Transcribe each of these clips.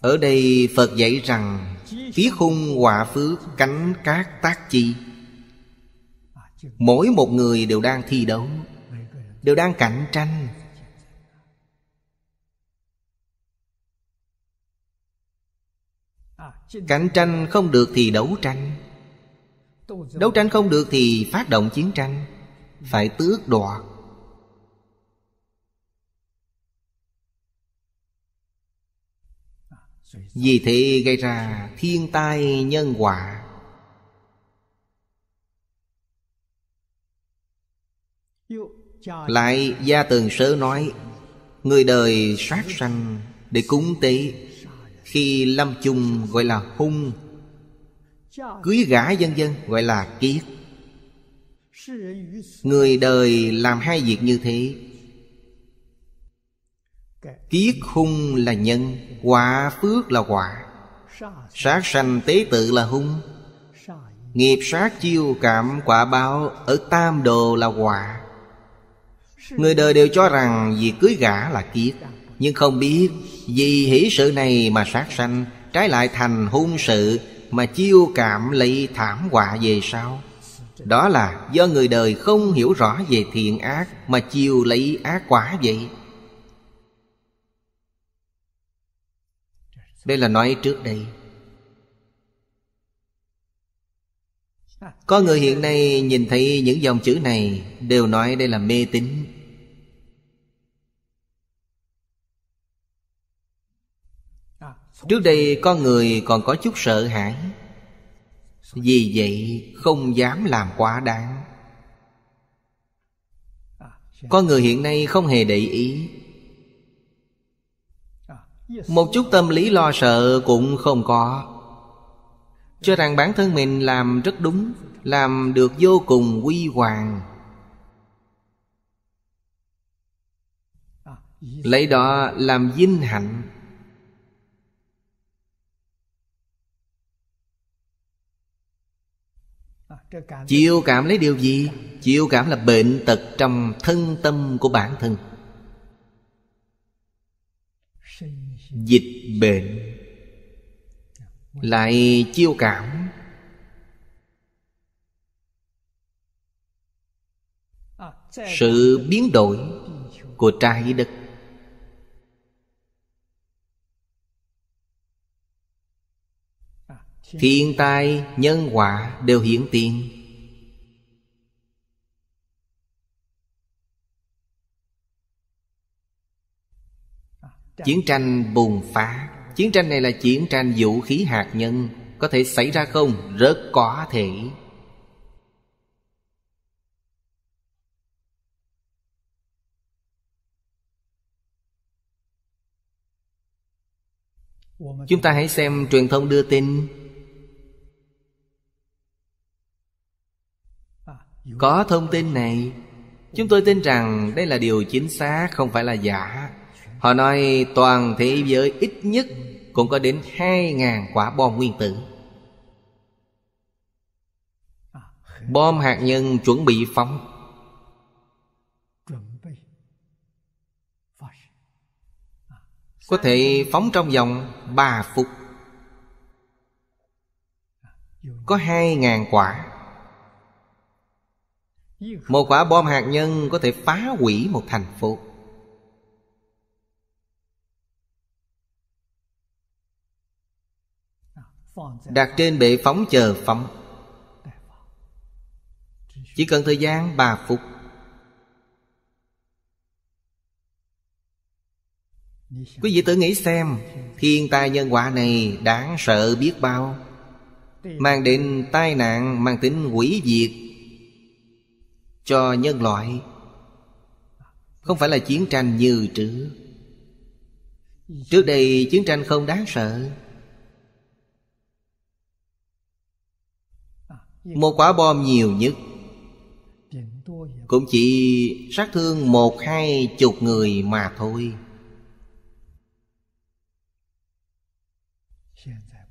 Ở đây Phật dạy rằng Ký khung quả phước cánh các tác chi Mỗi một người đều đang thi đấu Đều đang cạnh tranh Cạnh tranh không được thì đấu tranh Đấu tranh không được thì phát động chiến tranh Phải tước đoạt Vì thế gây ra thiên tai nhân quả. Lại Gia Tường Sớ nói Người đời sát sanh để cúng tế Khi lâm chung gọi là hung Cưới gã dân dân gọi là kiết Người đời làm hai việc như thế Kiết hung là nhân Quả phước là quả Sát sanh tế tự là hung Nghiệp sát chiêu cảm quả báo Ở tam đồ là quả Người đời đều cho rằng Việc cưới gả là kiết Nhưng không biết Vì hỷ sự này mà sát sanh Trái lại thành hung sự Mà chiêu cảm lấy thảm quả về sau Đó là do người đời không hiểu rõ về thiện ác Mà chiêu lấy ác quả vậy Đây là nói trước đây Có người hiện nay nhìn thấy những dòng chữ này Đều nói đây là mê tín Trước đây con người còn có chút sợ hãi Vì vậy không dám làm quá đáng Con người hiện nay không hề để ý một chút tâm lý lo sợ cũng không có cho rằng bản thân mình làm rất đúng làm được vô cùng huy hoàng ah, lấy đó làm vinh hạnh ah, chiêu cảm lấy điều gì chiêu cảm là bệnh tật trong thân tâm của bản thân dịch bệnh lại chiêu cảm sự biến đổi của trái đất thiên tai nhân quả đều hiển tiền chiến tranh bùng phá chiến tranh này là chiến tranh vũ khí hạt nhân có thể xảy ra không rất có thể chúng ta hãy xem truyền thông đưa tin có thông tin này chúng tôi tin rằng đây là điều chính xác không phải là giả Họ nói toàn thế giới ít nhất cũng có đến 2.000 quả bom nguyên tử Bom hạt nhân chuẩn bị phóng Có thể phóng trong vòng 3 phút Có 2.000 quả Một quả bom hạt nhân có thể phá hủy một thành phố đặt trên bệ phóng chờ phóng chỉ cần thời gian 3 phút Quý vị tự nghĩ xem Thiên tai nhân quả này đáng sợ biết bao Mang đến tai nạn Mang tính hủy diệt Cho nhân loại Không phải là chiến tranh như trước Trước đây chiến tranh không đáng sợ Một quả bom nhiều nhất Cũng chỉ sát thương một hai chục người mà thôi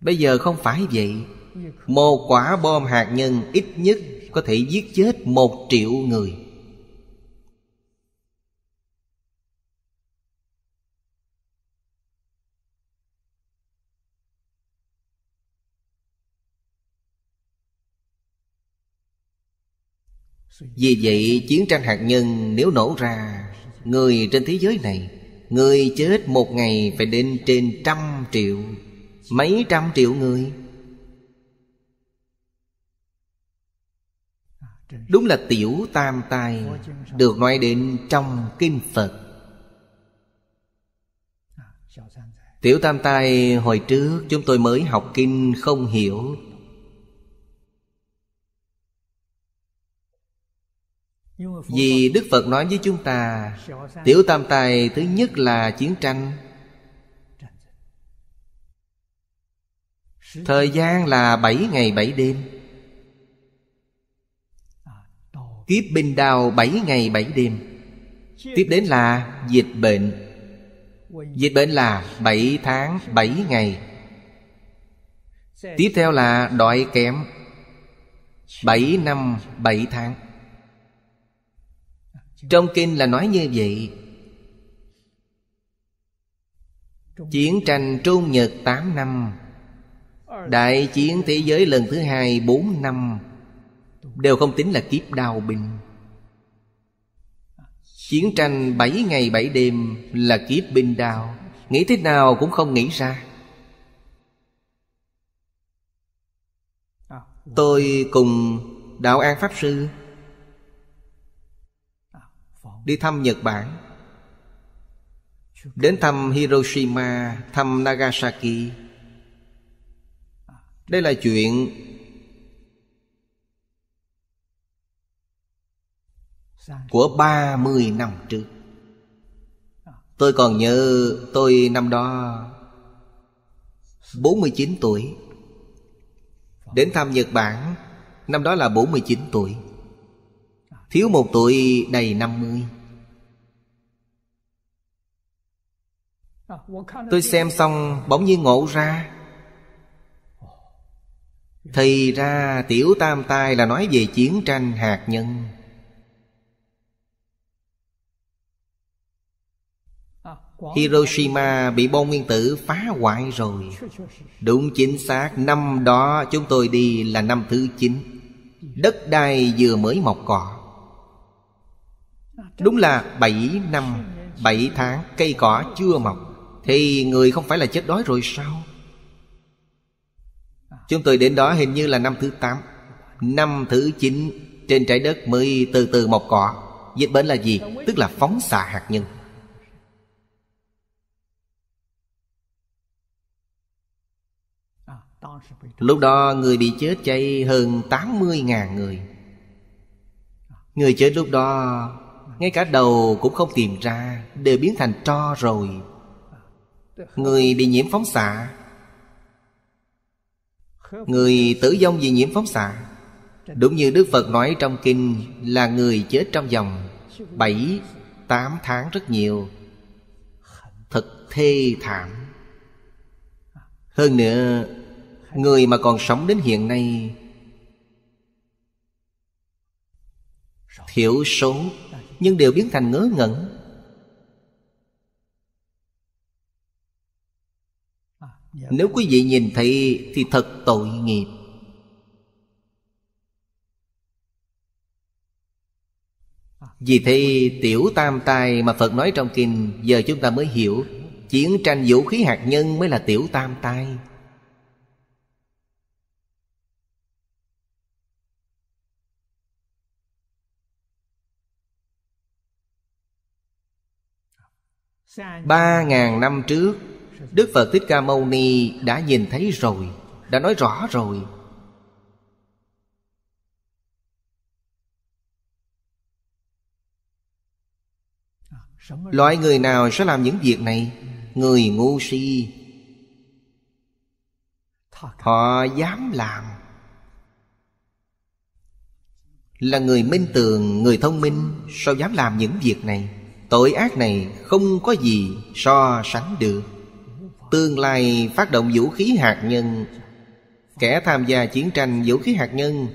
Bây giờ không phải vậy Một quả bom hạt nhân ít nhất Có thể giết chết một triệu người Vì vậy chiến tranh hạt nhân nếu nổ ra Người trên thế giới này Người chết một ngày phải đến trên trăm triệu Mấy trăm triệu người Đúng là tiểu tam tai Được nói đến trong kinh Phật Tiểu tam tai hồi trước chúng tôi mới học kinh không hiểu Vì Đức Phật nói với chúng ta Tiểu tam tài thứ nhất là chiến tranh Thời gian là bảy ngày bảy đêm à, Kiếp binh đào bảy ngày bảy đêm Tiếp đến là dịch bệnh Dịch bệnh là bảy tháng bảy ngày Tiếp theo là đói kém bảy năm bảy tháng trong kinh là nói như vậy Chiến tranh Trung Nhật 8 năm Đại chiến thế giới lần thứ hai 4 năm Đều không tính là kiếp đau bình Chiến tranh 7 ngày 7 đêm là kiếp bình đau Nghĩ thế nào cũng không nghĩ ra Tôi cùng Đạo An Pháp Sư đi thăm Nhật Bản Đến thăm Hiroshima, thăm Nagasaki Đây là chuyện Của 30 năm trước Tôi còn nhớ tôi năm đó 49 tuổi Đến thăm Nhật Bản Năm đó là 49 tuổi Thiếu một tuổi đầy 50 À, tôi xem xong bỗng nhiên ngộ ra Thì ra tiểu tam tai là nói về chiến tranh hạt nhân à, Hiroshima bị bom nguyên tử phá hoại rồi Đúng chính xác Năm đó chúng tôi đi là năm thứ 9 Đất đai vừa mới mọc cỏ Đúng là 7 năm 7 tháng cây cỏ chưa mọc thì người không phải là chết đói rồi sao Chúng tôi đến đó hình như là năm thứ tám, Năm thứ chín Trên trái đất mới từ từ mọc cỏ Dịch bệnh là gì? Tức là phóng xạ hạt nhân Lúc đó người bị chết chạy hơn 80.000 người Người chết lúc đó Ngay cả đầu cũng không tìm ra Đều biến thành tro rồi người bị nhiễm phóng xạ người tử vong vì nhiễm phóng xạ đúng như đức phật nói trong kinh là người chết trong vòng bảy tám tháng rất nhiều thật thê thảm hơn nữa người mà còn sống đến hiện nay thiểu số nhưng đều biến thành ngớ ngẩn Dạ. Nếu quý vị nhìn thấy thì thật tội nghiệp à. Vì thế tiểu tam tai mà Phật nói trong kinh Giờ chúng ta mới hiểu Chiến tranh vũ khí hạt nhân mới là tiểu tam tai Ba ngàn năm trước Đức Phật Thích Ca Mâu Ni đã nhìn thấy rồi Đã nói rõ rồi Loại người nào sẽ làm những việc này? Người ngu si Họ dám làm Là người minh tường, người thông minh Sao dám làm những việc này? Tội ác này không có gì so sánh được Tương lai phát động vũ khí hạt nhân Kẻ tham gia chiến tranh vũ khí hạt nhân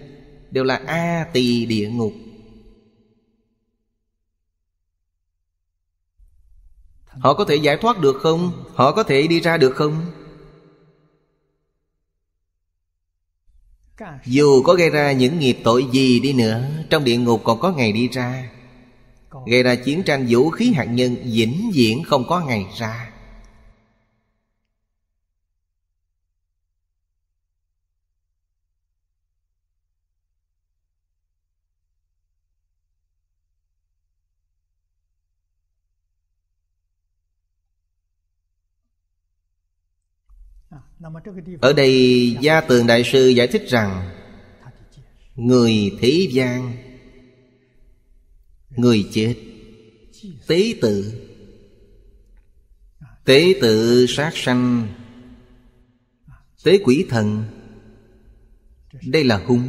Đều là A tỳ địa ngục Họ có thể giải thoát được không? Họ có thể đi ra được không? Dù có gây ra những nghiệp tội gì đi nữa Trong địa ngục còn có ngày đi ra Gây ra chiến tranh vũ khí hạt nhân vĩnh viễn không có ngày ra ở đây gia tường đại sư giải thích rằng người thế gian người chết tế tự tế tự sát sanh tế quỷ thần đây là hung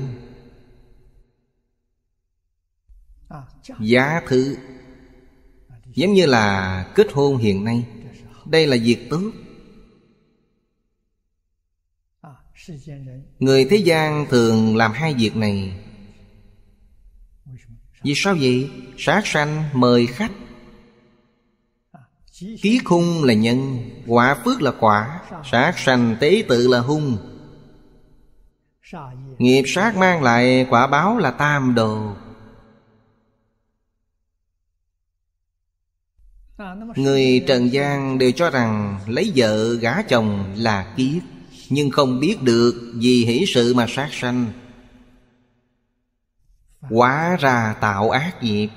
giá thứ giống như là kết hôn hiện nay đây là việc tốt người thế gian thường làm hai việc này vì sao vậy sát sanh mời khách ký khung là nhân quả phước là quả sát sanh tế tự là hung nghiệp sát mang lại quả báo là tam đồ Người trần gian đều cho rằng lấy vợ gả chồng là kiết nhưng không biết được vì hỷ sự mà sát sanh quá ra tạo ác nghiệp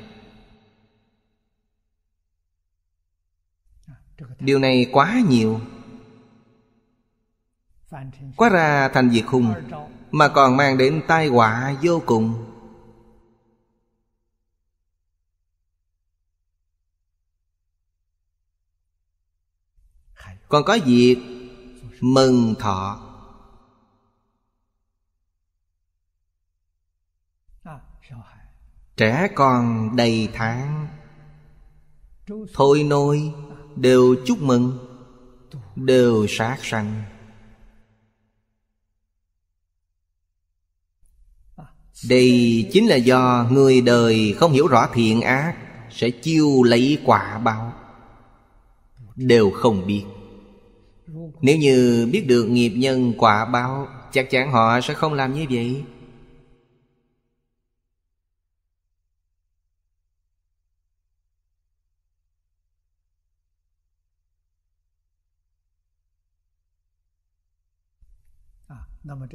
điều này quá nhiều quá ra thành diệt hung mà còn mang đến tai họa vô cùng còn có việc mừng thọ trẻ con đầy tháng thôi nôi đều chúc mừng đều sát sanh đây chính là do người đời không hiểu rõ thiện ác sẽ chiêu lấy quả báo đều không biết nếu như biết được nghiệp nhân quả báo Chắc chắn họ sẽ không làm như vậy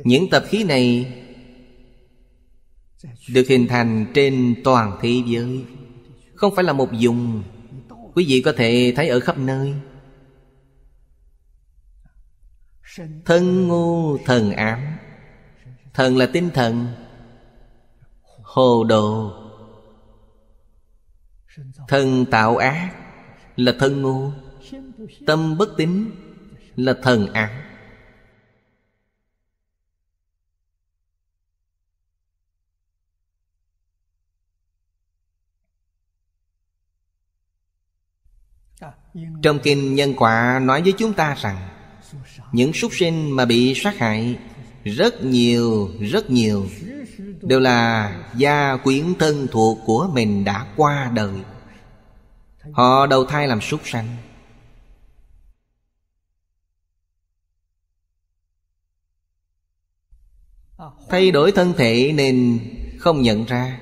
Những tập khí này Được hình thành trên toàn thế giới Không phải là một vùng Quý vị có thể thấy ở khắp nơi Thân ngu thần ám Thần là tinh thần Hồ đồ Thần tạo ác Là thân ngu Tâm bất tín Là thần ám Trong kinh nhân quả nói với chúng ta rằng những súc sinh mà bị sát hại rất nhiều rất nhiều đều là gia quyến thân thuộc của mình đã qua đời họ đầu thai làm súc sanh thay đổi thân thể nên không nhận ra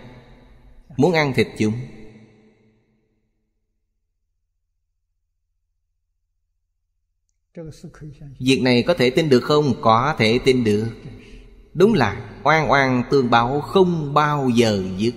muốn ăn thịt chúng Việc này có thể tin được không? Có thể tin được Đúng là oan oan tương báo không bao giờ dứt